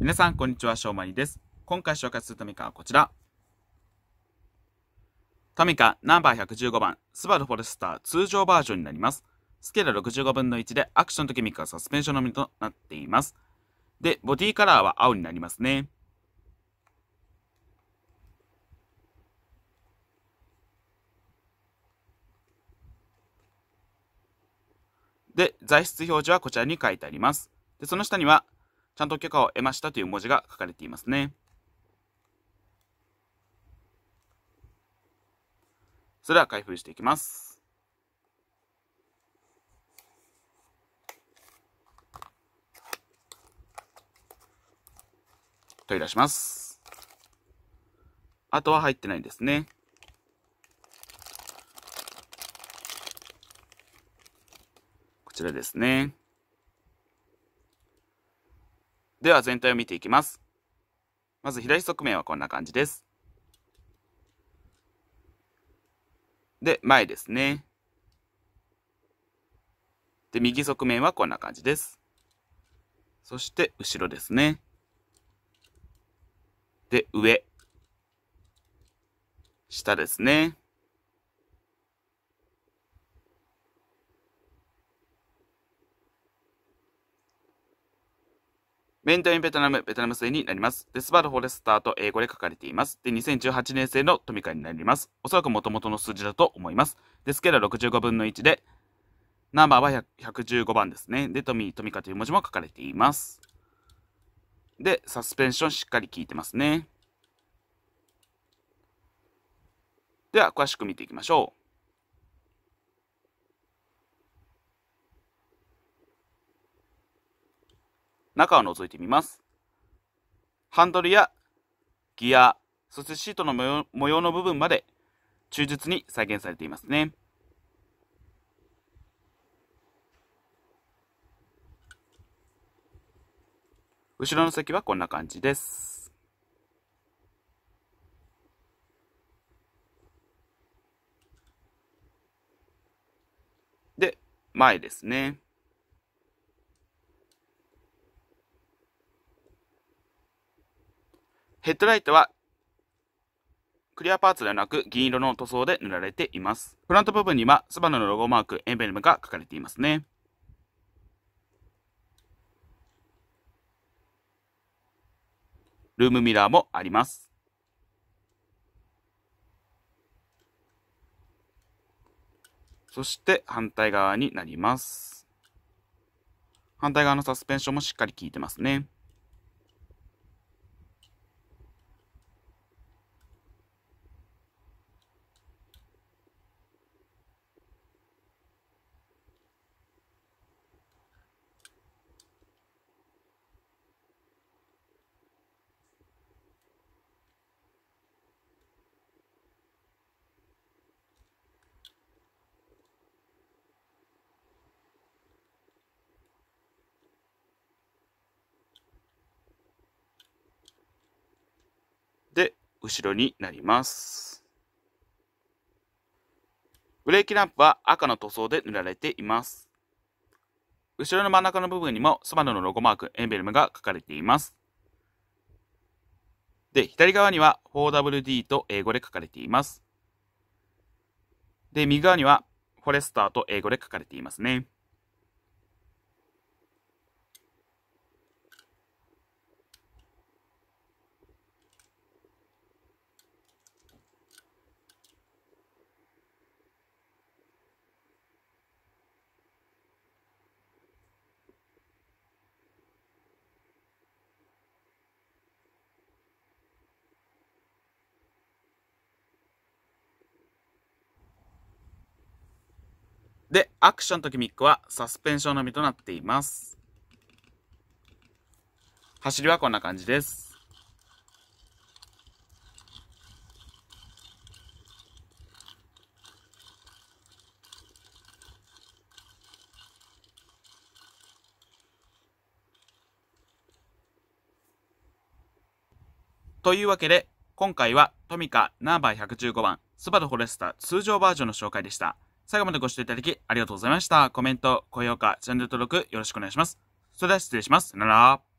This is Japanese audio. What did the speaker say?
皆さん、こんにちは、しょうまりです。今回紹介するトミカはこちら。トミカナンバー115番、スバルフォレスター通常バージョンになります。スケール65分の1でアクションとケミクはサスペンションのみとなっています。で、ボディカラーは青になりますね。で、材質表示はこちらに書いてあります。で、その下には、ちゃんと許可を得ましたという文字が書かれていますね。それでは開封していきます。取り出します。あとは入ってないんですね。こちらですね。では全体を見ていきます。まず左側面はこんな感じです。で、前ですね。で、右側面はこんな感じです。そして、後ろですね。で、上。下ですね。メンタインベトナム、ベトナム製になります。デスバルド・フォレスターと英語で書かれています。で、2018年製のトミカになります。おそらく元々の数字だと思います。で、スケど、65分の1で、ナンバーは115番ですね。で、トミー、トミカという文字も書かれています。で、サスペンションしっかり効いてますね。では、詳しく見ていきましょう。中を覗いてみます。ハンドルやギア、そしてシートの模様模様の部分まで忠実に再現されていますね。後ろの席はこんな感じです。で、前ですね。ヘッドライトはクリアパーツではなく銀色の塗装で塗られています。フロント部分にはスバルのロゴマーク、エンブレムが書かれていますね。ルームミラーもあります。そして反対側になります。反対側のサスペンションもしっかり効いてますね。後ろになります。ブレーキランプは赤の塗装で塗られています。後ろの真ん中の部分にもスバルのロゴマーク、エンベルムが書かれています。で、左側には 4WD と英語で書かれています。で、右側にはフォレスターと英語で書かれていますね。で、アクションとギミックはサスペンションのみとなっています。走りはこんな感じです。というわけで、今回はトミカナンバー115番スバルフォレスタ通常バージョンの紹介でした。最後までご視聴いただきありがとうございました。コメント、高評価、チャンネル登録よろしくお願いします。それでは失礼します。さよなら。